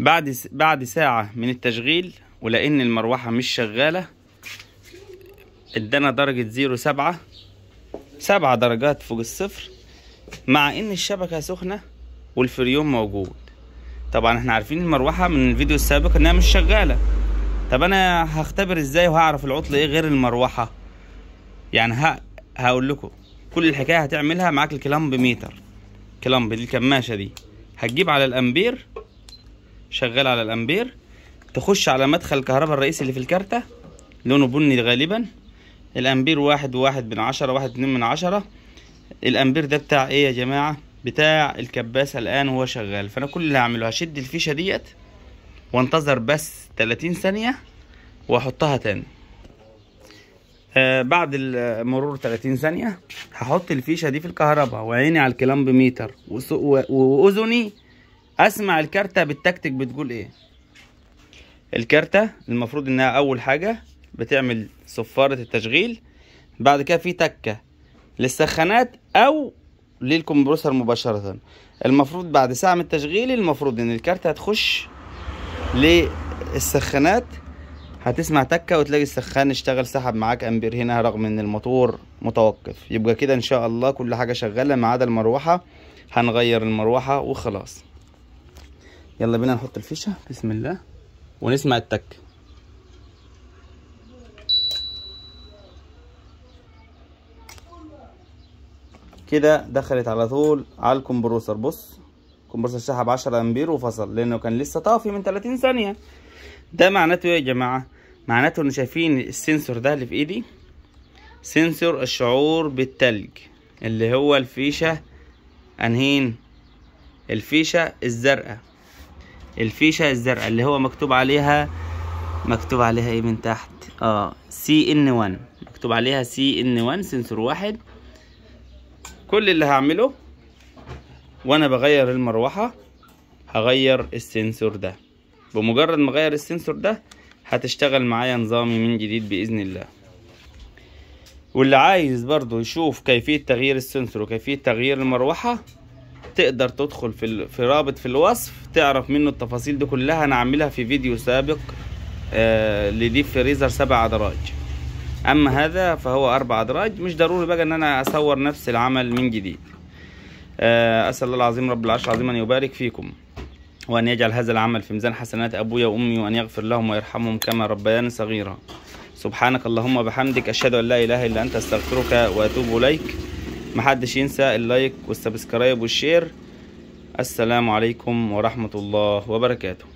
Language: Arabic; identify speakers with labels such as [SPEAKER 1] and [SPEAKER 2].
[SPEAKER 1] بعد بعد ساعة من التشغيل ولأن المروحة مش شغالة ادانا درجة زيرو سبعة سبعة درجات فوق الصفر مع ان الشبكة سخنة والفريون موجود طبعا احنا عارفين المروحة من الفيديو السابق انها مش شغالة طب انا هختبر ازاي وهعرف العطل ايه غير المروحة يعني ه... هقول لكم كل الحكاية هتعملها معاك الكلامب ميتر كلامب دي الكماشة دي هتجيب على الامبير شغال على الامبير تخش على مدخل الكهرباء الرئيسي اللي في الكارتة لونه بني غالبا الامبير واحد وواحد من عشرة واحد اتنين من عشرة الامبير ده بتاع ايه يا جماعة بتاع الكباسة الان وهو شغال فانا كل اللي هعمله هشد الفيشة ديت وانتظر بس تلاتين ثانية واحطها تاني آه بعد مرور 30 ثانيه هحط الفيشه دي في الكهرباء وعيني على الكلامب ميتر واذني اسمع الكارتة بالتكتك بتقول ايه الكارتة المفروض انها اول حاجة بتعمل صفارة التشغيل بعد كده في تكة للسخانات او للكمبروسر مباشرة المفروض بعد ساعة من التشغيل المفروض ان الكارتة هتخش للسخانات هتسمع تكه وتلاقي السخان اشتغل سحب معاك امبير هنا رغم ان الموتور متوقف يبقى كده ان شاء الله كل حاجه شغاله ما عدا المروحه هنغير المروحه وخلاص يلا بينا نحط الفيشه بسم الله ونسمع التك كده دخلت على طول على الكمبروسر بص الكمبروسر شحب 10 امبير وفصل لانه كان لسه طافي من 30 ثانيه ده معناته ايه يا جماعه معناته ان شايفين السنسور ده اللي في ايدي سنسور الشعور بالتلج اللي هو الفيشه انهين الفيشه الزرقاء الفيشه الزرقاء اللي هو مكتوب عليها مكتوب عليها ايه من تحت اه سي ان 1 مكتوب عليها سي ان 1 سنسور واحد كل اللي هعمله وانا بغير المروحه هغير السنسور ده بمجرد ما اغير السنسور ده هتشتغل معايا نظامي من جديد باذن الله واللي عايز برضو يشوف كيفيه تغيير السنسور وكيفيه تغيير المروحه تقدر تدخل في, في رابط في الوصف تعرف منه التفاصيل دي كلها انا عاملها في فيديو سابق آه لديب فريزر سبع ادراج اما هذا فهو اربع ادراج مش ضروري بقى ان انا اصور نفس العمل من جديد آه اسال الله العظيم رب العرش العظيم ان يبارك فيكم وأن يجعل هذا العمل في ميزان حسنات أبويا وأمي وأن يغفر لهم ويرحمهم كما ربياني صغيرا سبحانك اللهم وبحمدك أشهد أن لا إله إلا أنت أستغفرك وأتوب إليك محدش ينسى اللايك والسبسكرايب والشير السلام عليكم ورحمة الله وبركاته